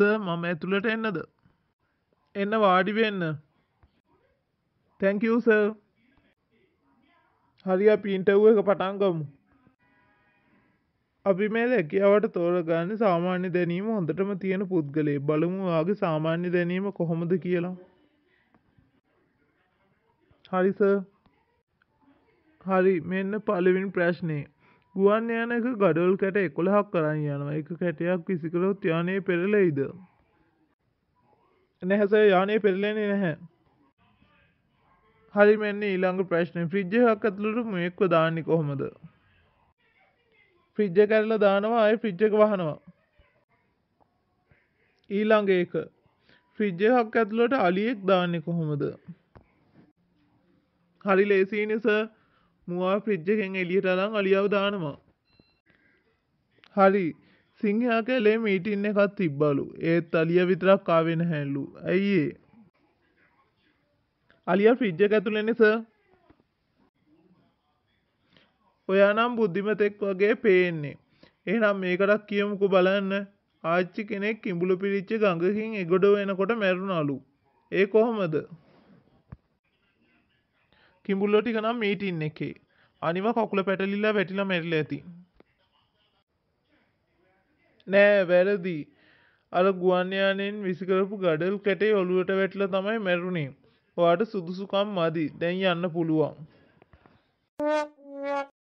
Sir මම ඇතුළට එන්නද එන්න වාඩිවෙන්න තැංකව සර් හරි අපි ඉන්ටව් එක පටන්ගමු අපි මේ ලැකියාවට තෝරගන්න සාමාන්‍ය දැනීම හොඳටම තියෙන පුද්ගලේ බලමුවාගේ සාමාන්‍ය දැනීම කොහොමද කියලා හරිස හරි මෙන්න පලවින් ප්‍රශ්නය ගුවන් යානයක ගඩොල් කැට එකොළහක් කරන්න යනවා එක කැටයක් විසිකරොත් යානය පෙරලෙයිද. නැහැස යානය පෙරලෙනෙ නැහැ. හරි මෙන්න ඊළඟ ප්‍රශ්නය ෆ්‍රිජ්ජහක් ඇතුළට මේක්ව දාන්නි කොහොමද. ෆ්‍රිජ්ජ කැරල දානවා අය ෆ්‍රිජ්ජක වහනවා. ඊළඟ ඒක ෆ්‍රිජ්ජහක් ඇතුළට අලියෙක් දාන්නෙ කොහොමද. හරි ලේසී නිසා මුවා ෆ්‍රිජ් එකෙන් එළියට අරන් අලියාව දානවා. හරි. සිංහයා කැලේ මීටින් එකක් තිබ්බලු. ඒත් අලියා විතරක් ආවේ නැහැලු. ඇයි ඒ? අලියා ෆ්‍රිජ් එක ඇතුළේනේ සර්. ඔයා නම් බුද්ධිමතෙක් වගේ පේන්නේ. එහෙනම් මේකටත් කියමුකෝ බලන්න. ආච්චි කෙනෙක් කිඹුල පිරිච්ච ගඟකින් එගොඩ වෙනකොට මැරුණලු. ඒ කොහොමද? කිඹුල්ලෝ ටික නම් මීටින් එකේ. අනිව කකුල පැටලිලා වැටිලා මැරිලා ඇති. නෑ වැරදි. අර ගුවන් යානෙන් විසිකරපු ගඩොල් කැටේ ඔලුවට වැටිලා තමයි මැරුණේ. ඔයාට සුදුසුකම් මදි. දැන් යන්න පුළුවන්. Thank you.